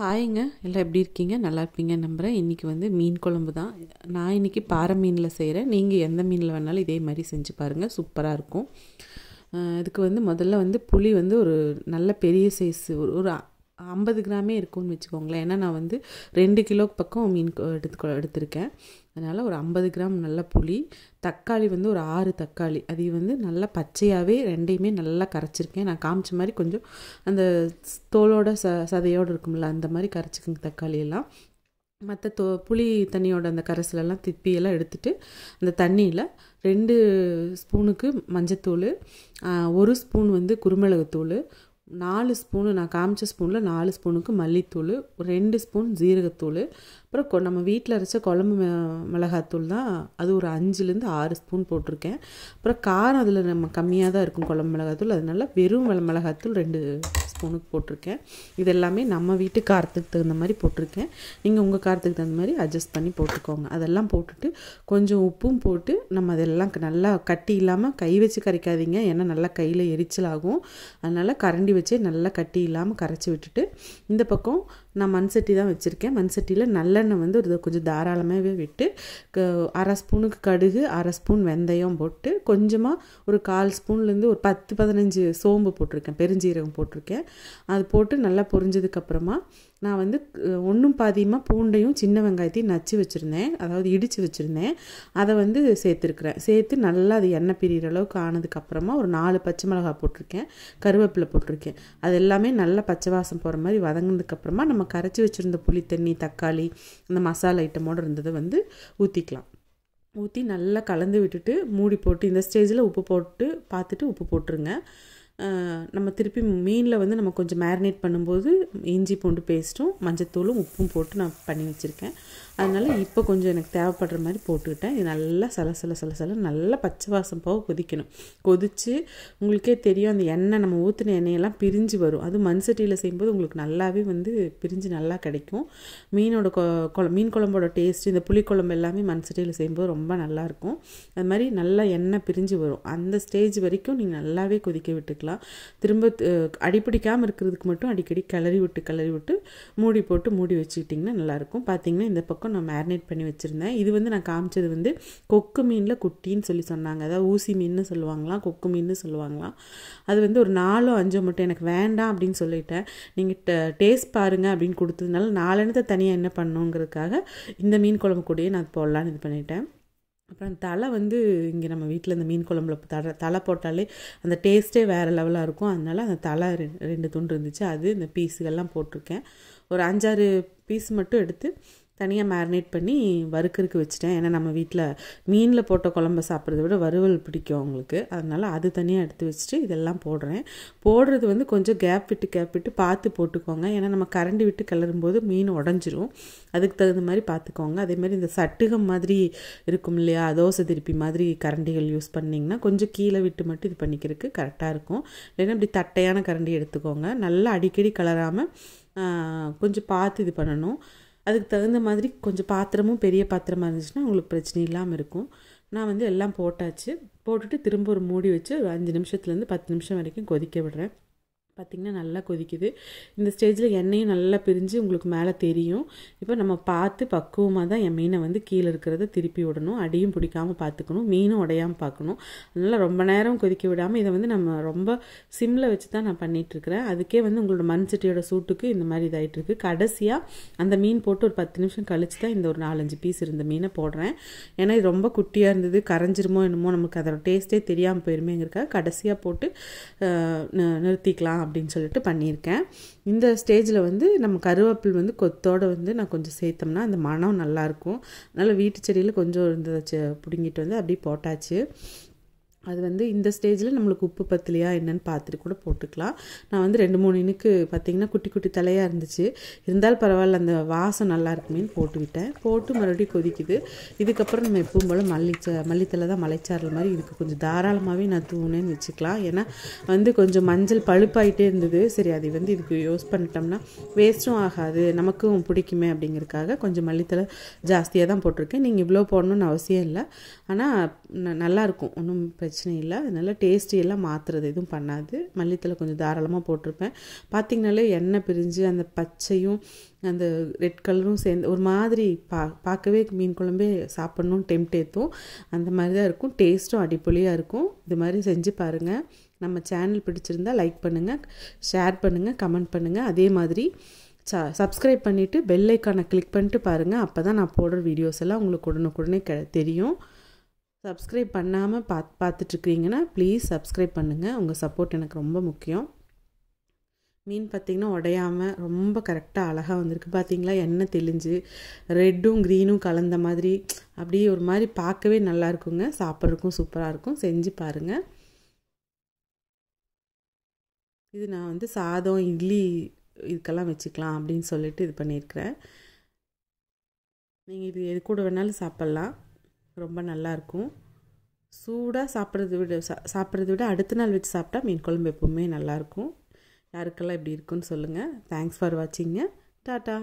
ஹாய்ங்க எல்லாம் எப்படி இருக்கீங்க நல்லா இருப்பீங்க நம்புகிறேன் இன்றைக்கி வந்து மீன் குழம்பு தான் நான் இன்றைக்கி பாறை மீனில் செய்கிறேன் நீங்கள் எந்த மீனில் வேணாலும் இதே மாதிரி செஞ்சு பாருங்கள் சூப்பராக இருக்கும் இதுக்கு வந்து முதல்ல வந்து புளி வந்து ஒரு நல்ல பெரிய சைஸ் ஒரு ஒரு ஐம்பது கிராமே இருக்கும்னு வச்சுக்கோங்களேன் ஏன்னா நான் வந்து ரெண்டு கிலோ பக்கம் மீன் எடுத்து எடுத்திருக்கேன் அதனால் ஒரு ஐம்பது கிராம் நல்ல புளி தக்காளி வந்து ஒரு ஆறு தக்காளி அது வந்து நல்லா பச்சையாகவே ரெண்டையுமே நல்லா கரைச்சிருக்கேன் நான் காமிச்ச மாதிரி கொஞ்சம் அந்த தோலோட ச சதையோடு இருக்கும்ல அந்த மாதிரி கரைச்சிக்கோங்க தக்காளியெல்லாம் மற்ற தோ புளி தண்ணியோட அந்த கரைசலெல்லாம் திப்பியெல்லாம் எடுத்துகிட்டு அந்த தண்ணியில் ரெண்டு ஸ்பூனுக்கு மஞ்சத்தூள் ஒரு ஸ்பூன் வந்து குருமிளகுத்தூள் நாலு ஸ்பூனு நான் காமிச்ச ஸ்பூனில் நாலு ஸ்பூனுக்கு மல்லித்தூள் ரெண்டு ஸ்பூன் ஜீரகத்தூள் அப்புறம் நம்ம வீட்டில் அரைச்ச குழம்பு மிளகாத்தூள் தான் அது ஒரு அஞ்சுலேருந்து ஆறு ஸ்பூன் போட்டிருக்கேன் அப்புறம் காரம் அதில் நம்ம கம்மியாக தான் இருக்கும் குழம்பு மிளகாத்தூள் அதனால வெறும் மிளகாத்தூள் ரெண்டு ஸ்பூனுக்கு போட்டிருக்கேன் இது எல்லாமே நம்ம வீட்டு காரத்துக்கு தகுந்த மாதிரி போட்டிருக்கேன் நீங்கள் உங்கள் காரத்துக்கு தகுந்த மாதிரி அட்ஜஸ்ட் பண்ணி போட்டுக்கோங்க அதெல்லாம் போட்டுட்டு கொஞ்சம் உப்பும் போட்டு நம்ம அதெல்லாம் நல்லா கட்டி இல்லாமல் கை வச்சு கரைக்காதீங்க ஏன்னா நல்லா கையில் எரிச்சல் ஆகும் அதனால் கரண்டி வச்சே நல்லா கட்டி இல்லாமல் கரைச்சி விட்டுட்டு இந்த பக்கம் நான் மண் சட்டி தான் வச்சுருக்கேன் மண் சட்டியில் நல்லெண்ணெய் வந்து ஒரு கொஞ்சம் தாராளமாகவே விட்டு அரை ஸ்பூனுக்கு கடுகு அரை ஸ்பூன் வெந்தயம் போட்டு கொஞ்சமாக ஒரு கால் ஸ்பூன்லேருந்து ஒரு பத்து பதினஞ்சு சோம்பு போட்டிருக்கேன் பெருஞ்சீரகம் போட்டிருக்கேன் அது போட்டு நல்லா பொரிஞ்சதுக்கப்புறமா நான் வந்து ஒன்றும் பாதியமாக பூண்டையும் சின்ன வெங்காயத்தையும் நச்சு வச்சுருந்தேன் அதாவது இடித்து வச்சுருந்தேன் அதை வந்து சேர்த்துருக்குறேன் சேர்த்து நல்லா அது எண்ணெய் பிரிகிற அளவுக்கு ஆனதுக்கப்புறமா ஒரு நாலு பச்சை மிளகா போட்டிருக்கேன் கருவேப்பிலை போட்டிருக்கேன் அது எல்லாமே நல்லா பச்சை வாசம் போகிற மாதிரி வதங்கினதுக்கப்புறமா நம்ம கரைச்சி வச்சுருந்த புளி தண்ணி தக்காளி அந்த மசாலா ஐட்டமோடு இருந்ததை வந்து ஊற்றிக்கலாம் ஊற்றி நல்லா கலந்து விட்டுட்டு மூடி போட்டு இந்த ஸ்டேஜில் உப்பு போட்டு பார்த்துட்டு உப்பு போட்டுருங்க நம்ம திருப்பி மீனில் வந்து நம்ம கொஞ்சம் மேரினேட் பண்ணும்போது இஞ்சி பூண்டு பேஸ்ட்டும் மஞ்சத்தூளும் உப்பும் போட்டு நான் பண்ணி வச்சுருக்கேன் அதனால் இப்போ கொஞ்சம் எனக்கு தேவைப்படுற மாதிரி போட்டுக்கிட்டேன் இது நல்லா சல சல சல சல நல்லா பச்சை வாசம் போக கொதிக்கணும் கொதித்து உங்களுக்கே தெரியும் அந்த எண்ணெய் நம்ம ஊற்றின எண்ணெயெல்லாம் பிரிஞ்சு வரும் அது மண் சட்டியில் செய்யும்போது உங்களுக்கு நல்லாவே வந்து பிரிஞ்சு நல்லா கிடைக்கும் மீனோட கொ மீன் குழம்போட டேஸ்ட் இந்த புளிக்குழம்பு எல்லாமே மண் சட்டியில் செய்யும்போது ரொம்ப நல்லாயிருக்கும் அது மாதிரி நல்லா எண்ணெய் பிரிஞ்சு வரும் அந்த ஸ்டேஜ் வரைக்கும் நீங்கள் நல்லாவே கொதிக்க விட்டுக்கலாம் திரும்ப அடிப்பிடிக்காமல் இருக்கிறதுக்கு மட்டும் அடிக்கடி கிளறி விட்டு கிளறி விட்டு மூடி போட்டு மூடி வச்சுக்கிட்டிங்கன்னா நல்லாயிருக்கும் பார்த்தீங்கன்னா இந்த பக்கம் வரைக்கும் நான் மேரினேட் பண்ணி வச்சுருந்தேன் இது வந்து நான் காமிச்சது வந்து கொக்கு மீனில் குட்டின்னு சொல்லி சொன்னாங்க அதாவது ஊசி மீன் சொல்லுவாங்களாம் கொக்கு மீன் சொல்லுவாங்களாம் அது வந்து ஒரு நாலோ அஞ்சோ மட்டும் எனக்கு வேண்டாம் அப்படின்னு சொல்லிட்டேன் நீங்கள் டேஸ்ட் பாருங்கள் அப்படின்னு கொடுத்ததுனால நாலனத்தை தனியாக என்ன பண்ணுங்கிறதுக்காக இந்த மீன் குழம்பு கூடயே நான் போடலான்னு இது பண்ணிட்டேன் அப்புறம் தலை வந்து இங்கே நம்ம வீட்டில் இந்த மீன் குழம்புல தலை தலை போட்டாலே அந்த டேஸ்ட்டே வேறு லெவலாக இருக்கும் அதனால் அந்த தலை ரெண்டு ரெண்டு துண்டு இருந்துச்சு அது இந்த பீஸுகள்லாம் போட்டிருக்கேன் ஒரு அஞ்சாறு பீஸ் மட்டும் எடுத்து தனியாக மேரினேட் பண்ணி வறுக்கிறதுக்கு வச்சுட்டேன் ஏன்னா நம்ம வீட்டில் மீனில் போட்ட குழம்பு சாப்பிட்றத விட வறுவல் பிடிக்கும் அவங்களுக்கு அதனால் அது தனியாக எடுத்து வச்சுட்டு இதெல்லாம் போடுறேன் போடுறது வந்து கொஞ்சம் கேப் விட்டு கேப் விட்டு பார்த்து போட்டுக்கோங்க ஏன்னா நம்ம கரண்டி விட்டு கிளறும் போது மீன் உடஞ்சிரும் அதுக்கு தகுந்த மாதிரி பார்த்துக்கோங்க அதேமாதிரி இந்த சட்டுகம் மாதிரி இருக்கும் இல்லையா தோசை திருப்பி மாதிரி கரண்டிகள் யூஸ் பண்ணிங்கன்னா கொஞ்சம் கீழே விட்டு மட்டும் இது பண்ணிக்கிறதுக்கு கரெக்டாக இருக்கும் இல்லைன்னா இப்படி தட்டையான கரண்டி எடுத்துக்கோங்க நல்லா அடிக்கடி கலராமல் கொஞ்சம் பார்த்து இது பண்ணணும் அதுக்கு தகுந்த மாதிரி கொஞ்சம் பாத்திரமும் பெரிய பாத்திரமாக இருந்துச்சுன்னா உங்களுக்கு பிரச்சனை இல்லாமல் இருக்கும் நான் வந்து எல்லாம் போட்டாச்சு போட்டுட்டு திரும்ப ஒரு மூடி வச்சு ஒரு அஞ்சு நிமிஷத்துலேருந்து பத்து நிமிஷம் வரைக்கும் கொதிக்க விடுறேன் பார்த்திங்கன்னா நல்லா கொதிக்குது இந்த ஸ்டேஜில் எண்ணெயும் நல்லா பிரிஞ்சு உங்களுக்கு மேலே தெரியும் இப்போ நம்ம பார்த்து பக்குவமாக தான் என் மீனை வந்து கீழே இருக்கிறத திருப்பி விடணும் அடியும் பிடிக்காமல் பார்த்துக்கணும் மீனும் உடையாமல் பார்க்கணும் அதனால் ரொம்ப நேரம் கொதிக்க விடாமல் இதை வந்து நம்ம ரொம்ப சிம்மில் வச்சு தான் நான் பண்ணிகிட்ருக்கிறேன் அதுக்கே வந்து உங்களோட மண் சட்டியோட சூட்டுக்கு இந்த மாதிரி இருக்குது கடைசியாக அந்த மீன் போட்டு ஒரு பத்து நிமிஷம் கழித்து தான் இந்த ஒரு நாலஞ்சு பீஸ் இருந்த மீனை போடுறேன் ஏன்னா இது ரொம்ப குட்டியாக இருந்தது கரைஞ்சிருமோ என்னமோ நமக்கு அதோட டேஸ்ட்டே தெரியாமல் போயிருமேங்கிறக்காக கடைசியாக போட்டு நிறுத்திக்கலாம் அப்படின்னு சொல்லிட்டு பண்ணியிருக்கேன் இந்த ஸ்டேஜில் வந்து நம்ம கருவேப்பில் வந்து கொத்தோடு வந்து நான் கொஞ்சம் சேர்த்தோம்னா அந்த மனம் நல்லாயிருக்கும் அதனால் வீட்டு செடியில் கொஞ்சம் இருந்ததை பிடுங்கிட்டு வந்து அப்படியே போட்டாச்சு அது வந்து இந்த ஸ்டேஜில் நம்மளுக்கு உப்பு பத்தலையா என்னென்னு பார்த்துட்டு கூட போட்டுக்கலாம் நான் வந்து ரெண்டு மூணு இனுக்கு பார்த்திங்கன்னா குட்டி குட்டி தலையாக இருந்துச்சு இருந்தால் பரவாயில்ல அந்த வாசம் நல்லா இருக்குமேனு போட்டு விட்டேன் போட்டு மறுபடியும் கொதிக்குது இதுக்கப்புறம் நம்ம எப்பவும் போல் மல்லிச்ச மல்லித்தலை தான் மலைச்சாரல் மாதிரி இதுக்கு கொஞ்சம் தாராளமாகவே நான் தூணேன்னு வச்சுக்கலாம் ஏன்னா வந்து கொஞ்சம் மஞ்சள் பழுப்பாயிட்டே இருந்தது சரி அதை வந்து இதுக்கு யூஸ் பண்ணிட்டோம்னா வேஸ்ட்டும் ஆகாது நமக்கும் பிடிக்குமே அப்படிங்கிறதுக்காக கொஞ்சம் மல்லித்தலை ஜாஸ்தியாக தான் போட்டிருக்கேன் நீங்கள் இவ்வளோ போடணும்னு அவசியம் இல்லை ஆனால் நல்லாயிருக்கும் ஒன்றும் பிரச்சனை பிரச்சனை இல்லை அதனால் டேஸ்ட்டு எல்லாம் மாற்றுறது எதுவும் பண்ணாது மல்லித்தலை கொஞ்சம் தாராளமாக போட்டிருப்பேன் பார்த்திங்கனாலே எண்ணெய் பிரிஞ்சு அந்த பச்சையும் அந்த ரெட் கலரும் சேர்ந்து ஒரு மாதிரி பா பார்க்கவே மீன் குழம்பே சாப்பிட்ணும் டெம்ட் ஏற்றும் அந்த மாதிரி தான் இருக்கும் டேஸ்ட்டும் அடிப்பொலியாக இருக்கும் இது மாதிரி செஞ்சு பாருங்கள் நம்ம சேனல் பிடிச்சிருந்தா லைக் பண்ணுங்கள் ஷேர் பண்ணுங்கள் கமெண்ட் பண்ணுங்கள் அதே மாதிரி ச சப்ஸ்கிரைப் பண்ணிவிட்டு பெல் ஐக்கானை கிளிக் பண்ணிட்டு பாருங்கள் அப்போ தான் நான் போடுற வீடியோஸ் எல்லாம் உங்களுக்கு உடனுக்குடனே க தெரியும் சப்ஸ்கிரைப் பண்ணாமல் பாத் பார்த்துட்ருக்கிறீங்கன்னா ப்ளீஸ் சப்ஸ்கிரைப் பண்ணுங்கள் உங்கள் சப்போர்ட் எனக்கு ரொம்ப முக்கியம் மீன் பார்த்திங்கன்னா உடையாமல் ரொம்ப கரெக்டாக அழகாக வந்திருக்கு பார்த்திங்களா எண்ணெய் தெளிஞ்சு ரெட்டும் க்ரீனும் கலந்த மாதிரி அப்படியே ஒரு மாதிரி பார்க்கவே நல்லா இருக்குங்க சாப்பிட்றதுக்கும் சூப்பராக இருக்கும் செஞ்சு பாருங்கள் இது நான் வந்து சாதம் இட்லி இதுக்கெல்லாம் வச்சுக்கலாம் அப்படின்னு சொல்லிட்டு இது பண்ணியிருக்கிறேன் நீங்கள் இது எது கூட வேணாலும் சாப்பிட்லாம் ரொம்ப நல்லாயிருக்கும் சூடாக சாப்பிட்றது விட சா சாப்பிட்றத விட அடுத்த நாள் வச்சு சாப்பிட்டா மீன் குழம்பு எப்பவுமே நல்லாயிருக்கும் யாருக்கெல்லாம் இப்படி இருக்குன்னு சொல்லுங்கள் தேங்க்ஸ் ஃபார் வாட்சிங்க டாட்டா